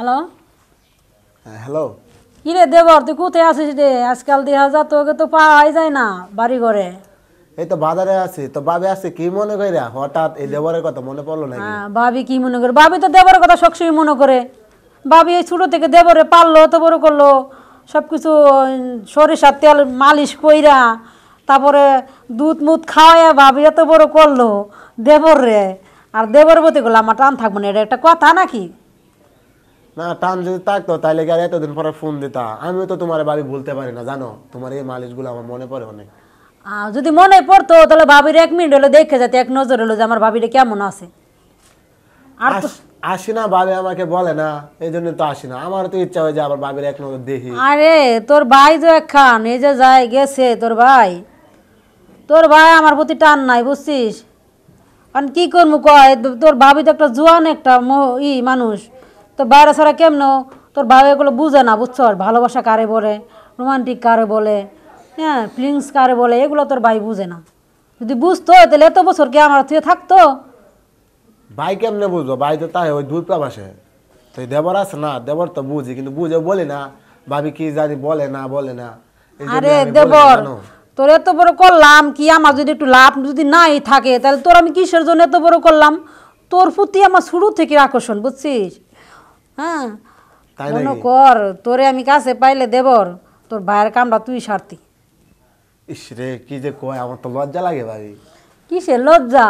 hello hello কিরে দেবর তুই কোথায় আছিস রে আজকাল দেখা যা তোকে তো পাওয়াই যায় না বাড়ি ঘরে এই তো বাজারে আছি তো বাবি আছে কি মনে কইরা হঠাৎ এই দেবরের কথা মনে পড়লো না বাবি হ্যাঁ, কি মনে করে বাবি তো দেবরের কথা সবসময় মনে করে বাবি এই ছোটো থেকে দেবরে পারলো অত বড় করলো সব কিছু সরিষার তেল মালিশ কইরা তারপরে দুধ মুধ খাওয়াইয়া ভাবি এত বড় করলো দেবর রে আর দেবর বলতে গেলো আমার টান থাকবো না এটা একটা কথা নাকি না টান যদি থাকতো তাহলে কি আর এতদিন পরে ফোন দিতা আমিও তো তোমার ভাবি বলতে পারি না জানো তোমার এই মালিশগুলো আমার মনে পড়ে অনেক যদি মনে পড়তো তাহলে ভাবির এক মিনিট হলো দেখে যেতে এক নজর হলো যে আমার ভাবিটা কেমন আছে আর আসি না বাবে আমাকে বলে না এই জন্য তো আসি না আমার তো ইচ্ছা হয় যে আমার ভাবির এক নজর দেখি আরে তোর ভাই যে একখান এই যে যায় গেছে তোর ভাই তোর ভাই আমার প্রতি টান নাই বুঝছিস কারণ কি করবো কয় তোর ভাবি তো একটা জোয়ান একটা ই মানুষ তো বাইরে ছাড়া কেমন তোর ভাই এগুলো বুঝে না বুঝছো ভালোবাসা কারে বলে রোমান্টিক কারে বলে হ্যাঁ ফিলিংস কারে বলে এগুলো তোর ভাই বুঝে না যদি বুঝতো তাহলে এত বছর কি আমার তুই থাকতো ভাই কেমনে বুঝবো ভাই তো তাই ওই দুই প্রবাসে তুই দেবর আস না দেবর তো বুঝি কিন্তু বুঝে বলি না ভাবি কি জানি বলে না বলে না আরে দেবর তোর এত বড় করলাম কি আমার যদি একটু লাভ যদি নাই থাকে তাহলে তোর আমি কিসের জন্য এত বড় করলাম তোর প্রতি আমার শুরু থেকে আকর্ষণ বুঝছিস হ্যাঁ মনে কর তোরে আমি কাছে পাইলে দেবর তোর ভাইয়ের কামটা তুই সারতি ইস রে কি যে কয় আমার তো লজ্জা লাগে ভাবি কিসে লজ্জা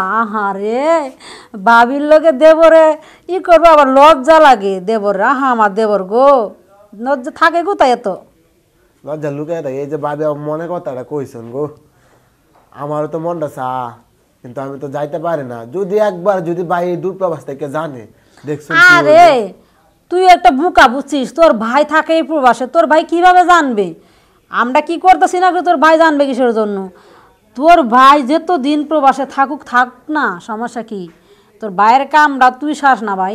বাবির লোকে দেবরে ই করবো আবার লজ্জা লাগে দেবর আহা আমার দেবর গো লজ্জা থাকে কোথায় এত লজ্জা লুকায় থাকে এই যে বাবি মনে কথাটা কইছেন গো আমারও তো মনটা চা কিন্তু আমি তো যাইতে পারি না যদি একবার যদি ভাই এই দূরপ্রবাস থেকে জানে দেখছো আরে তুই একটা বুকা বুঝছিস তোর ভাই থাকে এই প্রবাসে তোর ভাই কিভাবে জানবে আমরা কি করতেছি না তোর ভাই জানবে কিসের জন্য তোর ভাই যে তো দিন প্রবাসে থাকুক থাক না সমস্যা কি তোর ভাইয়ের কামরা তুই শ্বাস না ভাই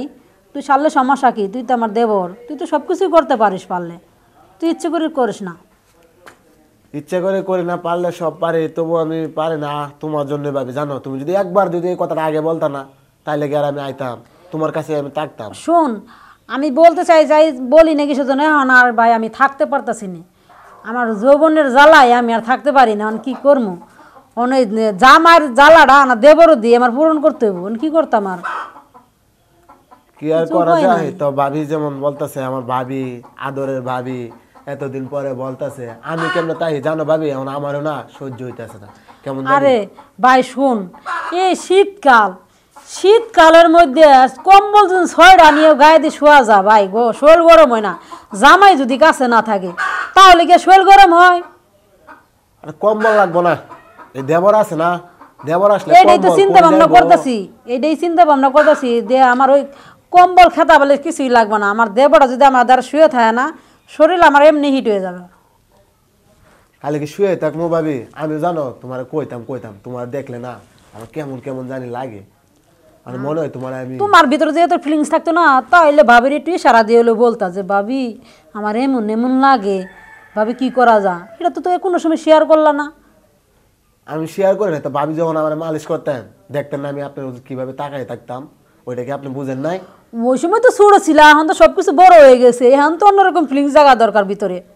তুই সারলে সমস্যা কি তুই তো আমার দেবর তুই তো সব কিছুই করতে পারিস পারলে তুই ইচ্ছে করে করিস না ইচ্ছে করে করি না পারলে সব পারে তবু আমি পারি না তোমার জন্য ভাবি জানো তুমি যদি একবার যদি এই কথাটা আগে বলতা না তাহলে গিয়ে আর আমি আইতাম তোমার কাছে আমি থাকতাম শোন আমি বলতে চাই যাই বলি নাকি সেজন্য এখন আর ভাই আমি থাকতে পারতেছি না আমার যৌবনের জ্বালায় আমি আর থাকতে পারি না আমি করবো অনেক জামার জ্বালাটা না দেবরও দিয়ে আমার পূরণ করতে হইব কি করতাম আর কি আর করা যায় তো ভাবি যেমন বলতেছে আমার ভাবি আদরের ভাবি এতদিন পরে বলতেছে আমি কেন তাই জানো ভাবি এখন আমারও না সহ্য হইতেছে না কেমন আরে ভাই শুন এই শীতকাল শীতকালের মধ্যে কম্বল যদি ছয়টা নিয়ে গায়ে দিয়ে শোয়া যা ভাই গো শরীর গরম হয় না জামাই যদি কাছে না থাকে তাহলে কি শরীর গরম হয় কম্বল লাগবো না এই দেবর আছে না দেবর আসলে এইটাই তো চিন্তা ভাবনা করতেছি এইটাই চিন্তা ভাবনা করতেছি যে আমার ওই কম্বল খেতা বলে কিছুই লাগবে না আমার দেবরা যদি আমার দ্বারা শুয়ে থাকে না শরীর আমার এমনি হিট হয়ে যাবে খালি কি শুয়ে থাকবো ভাবি আমি জানো তোমার কইতাম কইতাম তোমার দেখলে না আমার কেমন কেমন জানি লাগে আর মনে হয় তোমার আমি তোমার ভিতরে যে তোর ফিলিংস থাকতো না তাইলে ভাবির একটু সারা দিয়ে হলে বলতা যে ভাবি আমার এমন এমন লাগে ভাবি কি করা যা এটা তো তো কোনো সময় শেয়ার করলা না আমি শেয়ার করি না তো ভাবি যখন আমার মালিশ করতেন দেখতেন না আমি আপনার কিভাবে তাকাই থাকতাম ওইটাকে আপনি বুঝেন নাই ওই সময় তো ছোট ছিল এখন তো সবকিছু বড় হয়ে গেছে এখন তো অন্যরকম ফিলিংস জাগা দরকার ভিতরে